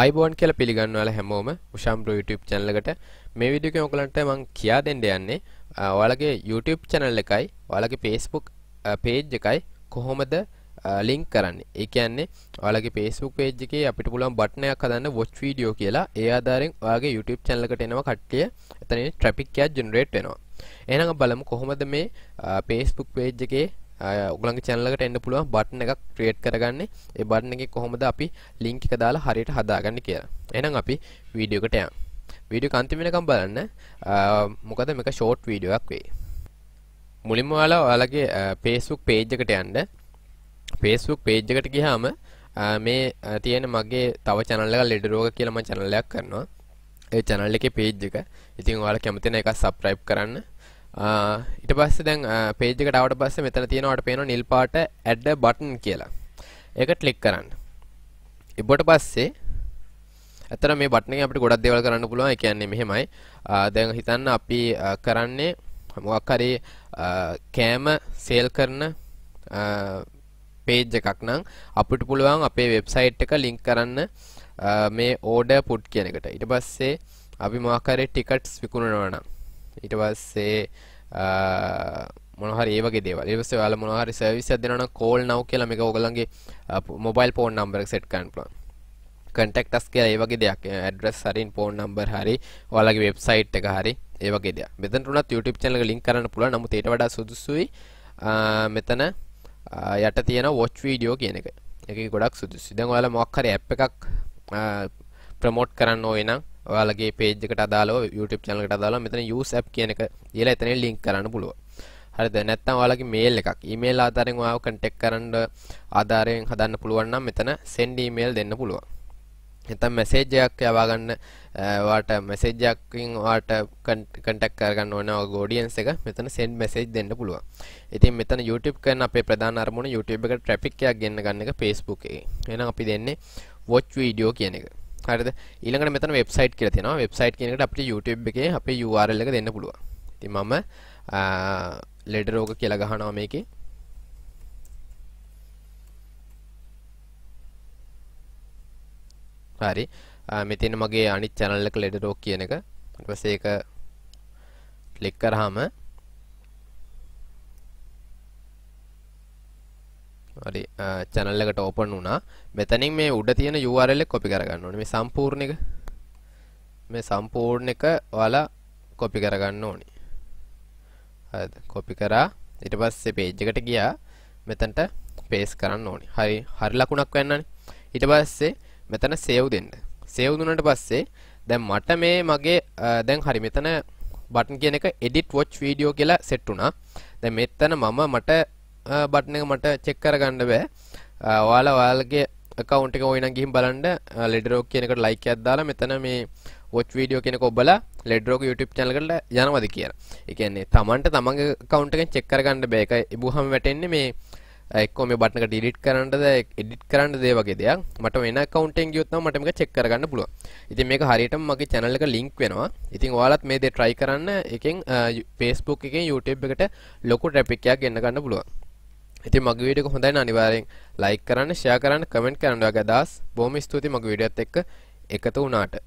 අයිබෝන් කියලා පිළිගන්නවල හැමෝම උෂාම්බ්‍ර YouTube channel එකට මේ වීඩියෝ එකේ ඔයගලන්ට මම කියා දෙන්න යන්නේ ඔයාලගේ YouTube channel එකයි ඔයාලගේ Facebook page එකයි කොහොමද ලින්ක් කරන්නේ. ඒ කියන්නේ ඔයාලගේ Facebook page එකේ අපිට පුළුවන් බටන් එකක් හදන්න watch video කියලා. ඒ ආධාරයෙන් ඔයාගේ YouTube channel එකට එනවා කට්ටිය එතනින් traffic එකක් generate වෙනවා. එහෙනම් බලමු කොහොමද මේ Facebook page එකේ ඔගලගේ චැනලකට එන්න පුළුවන් බට්න එකක් ක්‍රියේට් කරගන්න ඒ බට්න එක කොහොමද අපි ලිංක් එක දාලා හරියට හදාගන්න කියලා එහෙනම් අපි වීඩියෝ එකට යමු වීඩියෝ අන්තිම වෙනකම් බලන්න මොකද මේක ෂෝට් වීඩියෝ එකක් වෙයි මුලින්ම ඔයාලා ඔයාලගේ Facebook page එකට යන්න Facebook page එකට ගියාම මේ තියෙන මගේ තව channel එක ලෙඩ රෝග කියලා මම channel එකක් කරනවා ඒ channel එකේ page එක. ඉතින් ඔයාලා කැමති නම් එකක් subscribe කරන්න. ඉට පස්ස දැන් පේජකට අවට පස්ස මෙතන තියෙනවට පේන නිල් පාට ඇඩ්ඩ බටන් කියලා ඒක ට්ලික් කරන්න එබොට පස්සේ ඇතර මේ බටන අපට ගොඩක් දෙවල් කරන්න පුළුවන් කියන්නේ මෙහෙමයි දැන් හිතන්න අපි කරන්නේ හමුවක්හරි කෑම සේල් කරන පේජ් එකක් නම් අපිට පුළුවන් අපේ වෙබ්සයිට් එක ලිංක් කරන්න මේ ඕඩ පුට් කියන එකට ඉට පස්සේ අපි මවාකරේ ටිකට්ස් විකුණනවනම් ඊට පස්සේ මොනහරි ඒ වගේ දේවල් ඊට පස්සේ ඔයාලා මොනහරි සර්විස් එකක් දෙනවා නම් කෝල් නව් කියලා මේක ඔයගලන්ගේ මොබයිල් ෆෝන් නම්බර් එක සෙට් කරන්න පුළුවන් කටක් ස් කිය ඒවගේ දෙයක් ඇඩ්‍රස් හරින් පෝන් නම්බර් හරි ඔයාලගේ වෙබ්සයිට් එක හරි ඒවගේ දෙයක් මෙතනට YouTube channel එක link කරන්න පුළුවන් නමුත් ඊට වඩා සුදුසුයි මෙතන යට තියෙන වොච් වීඩියෝ කියන එක එක ගොඩක් සුදුසු දැන් ඔයාලා මොකක් හරි app එකක් ප්‍රමෝට් කරන්න ඕනේ නම් ඔයාලගේ පේජ් එකට අදාළව YouTube channel එකට අදාළව මෙතන use app කියන එක කියලා එතන link කරන්න පුළුවන්. හරිද? නැත්නම් ඔයාලගේ mail එකක් email ආධාරයෙන් ඔයාව contact කරන්න ආධාරයෙන් හදන්න පුළුවන් නම් මෙතන send email දෙන්න පුළුවන්. නැත්නම් message එකක් යවා ගන්න ඔයාට message එකකින් ඔයාට contact කරගන්න ඕන ඔයාගේ audience එක මෙතන send message දෙන්න පුළුවන්. ඉතින් මෙතන YouTube කරන අපේ ප්‍රධාන අරමුණ YouTube එකට traffic එකක් ගෙන්න ගන්න එක Facebook එකේ. එහෙනම් අපි දෙන්නේ watch video කියන එක. හරිද ඊළඟට මෙතන වෙබ්සයිට් කියලා තියෙනවා වෙබ්සයිට් කියන එකට අපිට YouTube එකේ අපේ URL එක දෙන්න පුළුවන්. ඉතින් මම ලෙඩ රෝග කියලා ගහනවා මේකේ. හරි. මෙතන මගේ අනිත් channel එක ලෙඩ රෝග කියන එක. ඊට පස්සේ ඒක ක්ලික් කරාම හරි channel එකට open වුණා. මෙතනින් මේ උඩ තියෙන URL එක copy කරගන්න ඕනේ. මේ සම්පූර්ණ එක මේ සම්පූර්ණ එක ඔයාලා copy කරගන්න ඕනේ. හරිද? copy කරා. ඊට පස්සේ page එකට ගියා. මෙතනට paste කරන්න ඕනේ. හරි. හරි ලකුණක් වෙන්නනේ. ඊට පස්සේ මෙතන save දෙන්න. save දුන්නාට පස්සේ දැන් මට මේ මගේ දැන් හරි මෙතන බටන් කියන එක edit watch video කියලා set වුණා. දැන් මෙතන මම මට බට්න එක මට චෙක් කරගන්න බෑ ඔයාලා ඔයාලගේ කවුන්ට එක ඔයින ගිහින් බලන්න ලෙඩරෝක් කියනකට ලයික අදදාලා මෙතන මේ ෝච් වීඩියෝ කෙනෙක ඔබල ලෙඩරෝක YouTube චනලකට යනවද කිය එකන්නේ තමන්ට තමන්ගේ කවුන්ටකෙන් චෙක්කරගන්න බෑක ඉබහම වැටෙන්නේ මේ එක්කෝ මේ බට්නක ඩිලිට් කරන්නද එඩිට් කරන්න දේ වගේ දෙයක් මට වෙන කවුන්ටෙන් ගියොත් නම් මට මේක චෙක් කරගන්න පුළුවන්. ඉතින් මේක හරියටම මගේ channel එක link වෙනවා. ඉතින් ඔයාලත් මේ දේ try කරන්න. එකෙන් Facebook එකෙන් YouTube එකට ලොකු traffic එකක් ගෙන්න ගන්න පුළුවන්. ඉතින් මගේ වීඩියෝ එක හොඳයි නම් අනිවාර්යෙන් ලයික් කරන්න, ෂෙයා කරන්න, කමෙන්ට් කරන්න වගේ අදහස් බොහොම ස්තුතියි මගේ වීඩියෝත් එක්ක එකතු වුණාට.